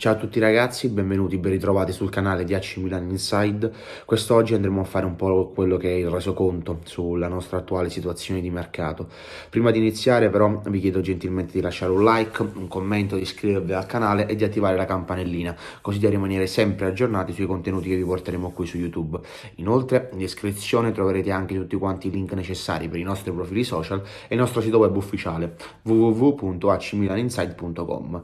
Ciao a tutti ragazzi, benvenuti, ben ritrovati sul canale di AC Milan Inside. Quest'oggi andremo a fare un po' quello che è il resoconto sulla nostra attuale situazione di mercato. Prima di iniziare però vi chiedo gentilmente di lasciare un like, un commento, di iscrivervi al canale e di attivare la campanellina, così da rimanere sempre aggiornati sui contenuti che vi porteremo qui su YouTube. Inoltre in descrizione troverete anche tutti quanti i link necessari per i nostri profili social e il nostro sito web ufficiale www.acmilaninside.com.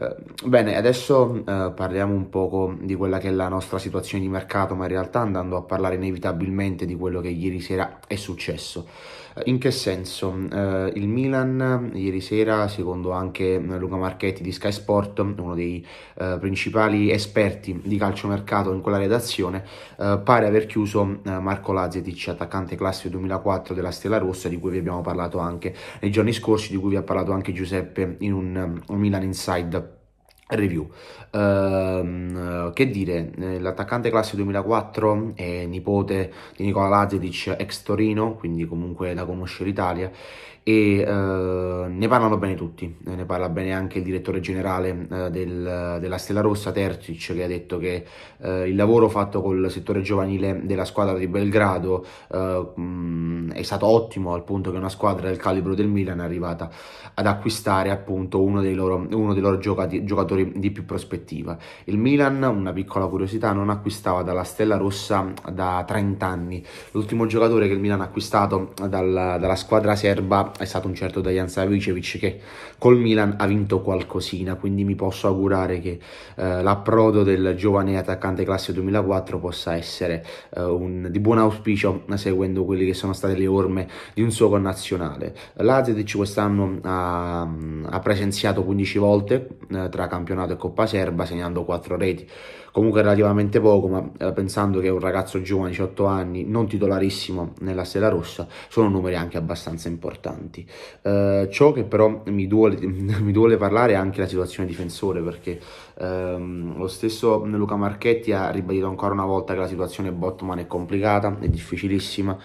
Eh, bene, adesso Adesso eh, parliamo un poco di quella che è la nostra situazione di mercato, ma in realtà andando a parlare inevitabilmente di quello che ieri sera è successo. Eh, in che senso? Eh, il Milan ieri sera, secondo anche Luca Marchetti di Sky Sport, uno dei eh, principali esperti di calciomercato in quella redazione, eh, pare aver chiuso eh, Marco Lazzetic, attaccante classico 2004 della Stella Rossa, di cui vi abbiamo parlato anche nei giorni scorsi, di cui vi ha parlato anche Giuseppe in un, un Milan Inside review. Uh, che dire, eh, l'attaccante classe 2004 è nipote di Nicola Lazetic, ex Torino, quindi comunque la conosce l'Italia e uh, ne parlano bene tutti, eh, ne parla bene anche il direttore generale uh, del, della Stella Rossa Terzic che ha detto che il lavoro fatto col settore giovanile della squadra di Belgrado mh, mm, è stato ottimo al punto che una squadra del calibro del Milan è arrivata ad acquistare appunto uno dei loro, uno dei loro giocati, giocatori giocatori di più prospettiva. Il Milan, una piccola curiosità, non acquistava dalla Stella Rossa da 30 anni. L'ultimo giocatore che il Milan ha acquistato dalla, dalla squadra serba è stato un certo Dajan Savicevic che col Milan ha vinto qualcosina, quindi mi posso augurare che eh, l'approdo del giovane attaccante classe 2004 possa essere eh, un, di buon auspicio seguendo quelle che sono state le orme di un suo connazionale. L'Azetic quest'anno ha, ha presenziato 15 volte eh, tra campionati campionato e Coppa Serba segnando 4 reti. Comunque relativamente poco, ma eh, pensando che un ragazzo giovane, 18 anni, non titolarissimo nella Stella Rossa, sono numeri anche abbastanza importanti. Eh, ciò che però mi duole, mi duole, parlare è anche la situazione difensore, perché ehm, lo stesso Luca Marchetti ha ribadito ancora una volta che la situazione Botman è complicata, è difficilissima,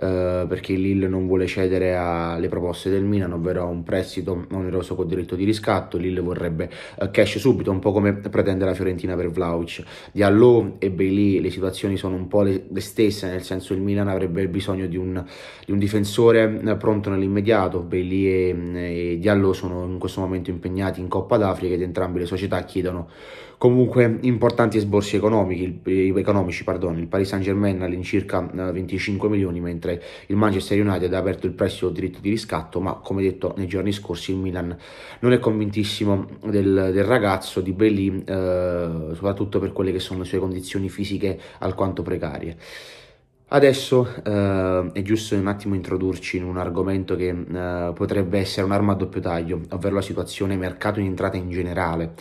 eh, perché il Lille non vuole cedere alle proposte del Milan, ovvero un prestito oneroso con diritto di riscatto, Lille vorrebbe eh, che esce subito, un po' come pretende la Fiorentina per Vlaovic. Di Allo e Bailey le situazioni sono un po' le, stesse, nel senso il Milan avrebbe bisogno di un, di un difensore eh, pronto nell'immediato, Bailey e, eh, e Diallo sono in questo momento impegnati in Coppa d'Africa ed entrambe le società chiedono comunque importanti sborsi economici, il, eh, economici, pardon, il Paris Saint Germain all'incirca 25 milioni, mentre il Manchester United ha aperto il prestito diritto di riscatto, ma come detto nei giorni scorsi il Milan non è convintissimo del, del ragazzo di Belì, eh, soprattutto per quelle che sono le sue condizioni fisiche alquanto precarie. Adesso eh, è giusto un attimo introdurci in un argomento che eh, potrebbe essere un'arma a doppio taglio, ovvero la situazione mercato in entrata in generale,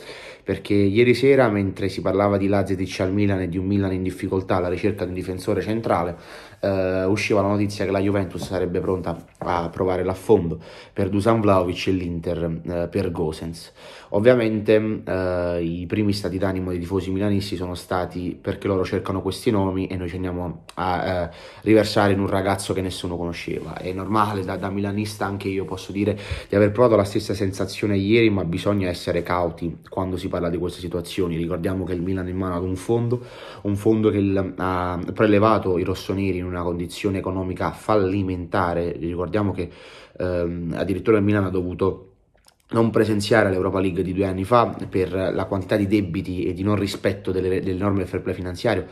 perché ieri sera mentre si parlava di Lazio Lazetic al Milan e di un Milan in difficoltà alla ricerca di un difensore centrale, eh, usciva la notizia che la Juventus sarebbe pronta a provare l'affondo per Dusan Vlaovic e l'Inter eh, per Gosens. Ovviamente eh, i primi stati d'animo dei tifosi milanisti sono stati perché loro cercano questi nomi e noi ci andiamo a eh, riversare in un ragazzo che nessuno conosceva. È normale, da, da milanista anche io posso dire di aver provato la stessa sensazione ieri, ma bisogna essere cauti quando si parla di queste situazioni. Ricordiamo che il Milan in mano ad un fondo, un fondo che ha prelevato i rossoneri in una una condizione economica fallimentare, ricordiamo che ehm, addirittura il Milan ha dovuto non presenziare l'Europa League di due anni fa per la quantità di debiti e di non rispetto delle, delle norme del fair play finanziario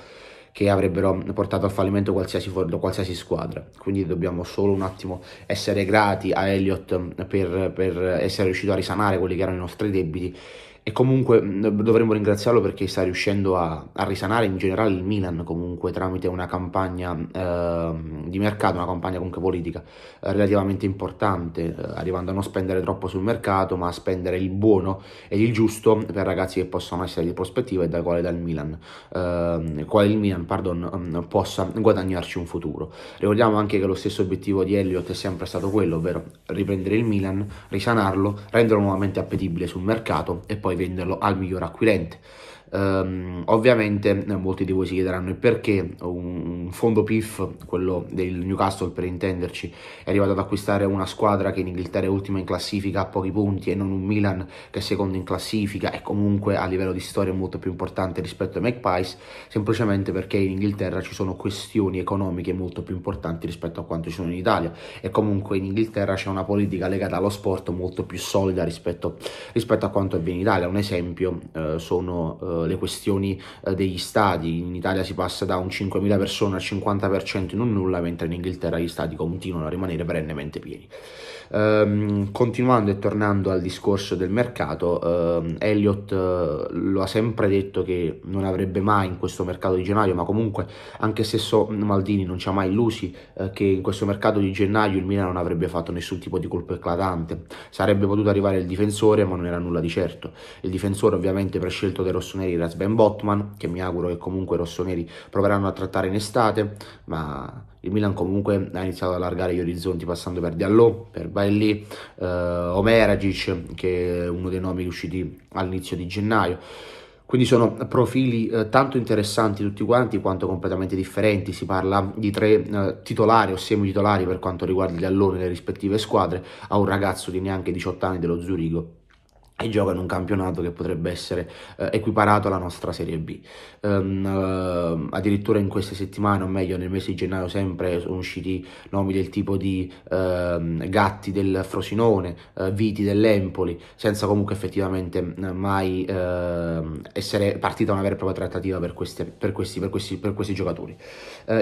che avrebbero portato al fallimento qualsiasi, qualsiasi, squadra. Quindi dobbiamo solo un attimo essere grati a Elliott per, per essere riuscito a risanare quelli che erano i nostri debiti e comunque mm, dovremmo ringraziarlo perché sta riuscendo a, a, risanare in generale il Milan comunque tramite una campagna eh, di mercato, una campagna comunque politica eh, relativamente importante, eh, arrivando a non spendere troppo sul mercato ma a spendere il buono e il giusto per ragazzi che possono essere di prospettiva e da quale dal Milan, ehm, quale il Milan pardon, mm, possa guadagnarci un futuro. Ricordiamo anche che lo stesso obiettivo di Elliott è sempre stato quello, ovvero riprendere il Milan, risanarlo, renderlo nuovamente appetibile sul mercato e poi poi venderlo al miglior acquirente. Um, ovviamente eh, molti di voi si chiederanno il perché un, fondo PIF, quello del Newcastle per intenderci, è arrivato ad acquistare una squadra che in Inghilterra è ultima in classifica a pochi punti e non un Milan che è secondo in classifica e comunque a livello di storia molto più importante rispetto ai Magpies, semplicemente perché in Inghilterra ci sono questioni economiche molto più importanti rispetto a quanto ci sono in Italia e comunque in Inghilterra c'è una politica legata allo sport molto più solida rispetto, rispetto a quanto avviene in Italia. Un esempio eh, sono... Eh, le questioni eh, degli stadi, in Italia si passa da un 5.000 persone al 50% in un nulla, mentre in Inghilterra gli stadi continuano a rimanere perennemente pieni. Ehm, continuando e tornando al discorso del mercato, ehm, Elliott eh, lo ha sempre detto che non avrebbe mai in questo mercato di gennaio, ma comunque anche stesso Maldini non ci ha mai illusi eh, che in questo mercato di gennaio il Milan non avrebbe fatto nessun tipo di colpo eclatante. Sarebbe potuto arrivare il difensore, ma non era nulla di certo. Il difensore ovviamente prescelto dai rossoneri era Sven Botman, che mi auguro che comunque i rossoneri proveranno a trattare in estate, ma il Milan comunque ha iniziato ad allargare gli orizzonti passando per Diallo, per Bailly, eh, Omeragic che è uno dei nomi usciti all'inizio di gennaio. Quindi sono profili eh, tanto interessanti tutti quanti quanto completamente differenti, si parla di tre eh, titolari o semititolari per quanto riguarda gli alloni delle rispettive squadre, a un ragazzo di neanche 18 anni dello Zurigo e gioca in un campionato che potrebbe essere eh, equiparato alla nostra Serie B. Um, uh, addirittura in queste settimane, o meglio nel mese di gennaio sempre, sono usciti nomi del tipo di uh, Gatti del Frosinone, uh, Viti dell'Empoli, senza comunque effettivamente eh, mai ehm, essere partita una vera e propria trattativa per, queste, per, questi, per, questi, per questi, giocatori.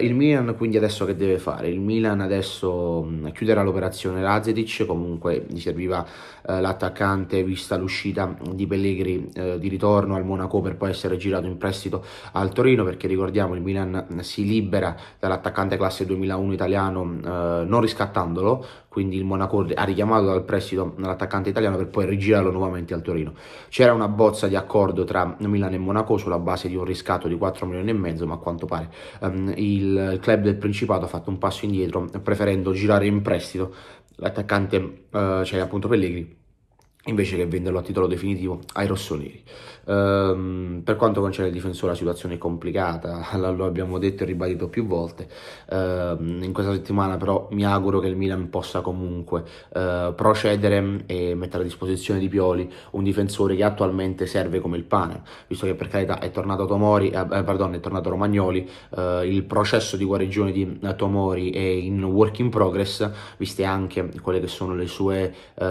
il Milan quindi adesso che deve fare? Il Milan adesso chiuderà l'operazione Razetic, comunque gli serviva l'attaccante vista l'uscita l'uscita di Pellegrini eh, di ritorno al Monaco per poi essere girato in prestito al Torino perché ricordiamo il Milan si libera dall'attaccante classe 2001 italiano eh, non riscattandolo quindi il Monaco ha richiamato dal prestito l'attaccante italiano per poi rigirarlo nuovamente al Torino. C'era una bozza di accordo tra Milano e Monaco sulla base di un riscatto di 4 milioni e mezzo, ma a quanto pare um, il club del Principato ha fatto un passo indietro preferendo girare in prestito l'attaccante, uh, cioè appunto Pellegrini, invece che venderlo a titolo definitivo ai rossoneri. Um, per quanto concerne il difensore la situazione è complicata, lo abbiamo detto e ribadito più volte, um, in questa settimana però mi auguro che il Milan possa comunque uh, procedere e mettere a disposizione di Pioli un difensore che attualmente serve come il pane, visto che per carità è tornato, Tomori, eh, eh pardon, è tornato Romagnoli, uh, il processo di guarigione di Tomori è in work in progress, viste anche quelle che sono le sue, uh,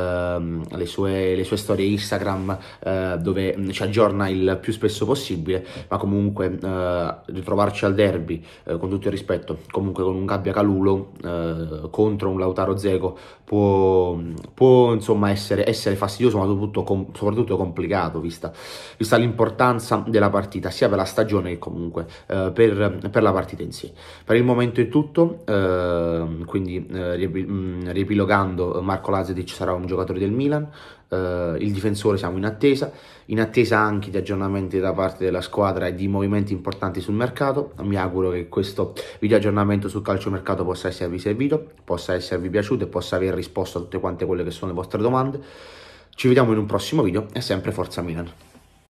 le sue le, sue storie Instagram eh, dove mm, ci aggiorna il più spesso possibile, ma comunque eh, ritrovarci al derby, eh, con tutto il rispetto, comunque con un Gabbia Calulo eh, contro un Lautaro Zego può, può insomma essere, essere, fastidioso, ma soprattutto, com, soprattutto complicato, vista, vista l'importanza della partita, sia per la stagione che comunque eh, per, per, la partita in sé. Per il momento è tutto, eh, quindi mm, riepilogando Marco Lazedic sarà un giocatore del Milan, eh, il difensore siamo in attesa, in attesa anche di aggiornamenti da parte della squadra e di movimenti importanti sul mercato. Mi auguro che questo video aggiornamento sul calciomercato possa esservi servito, possa esservi piaciuto e possa aver risposto a tutte quante quelle che sono le vostre domande. Ci vediamo in un prossimo video e sempre Forza Milan.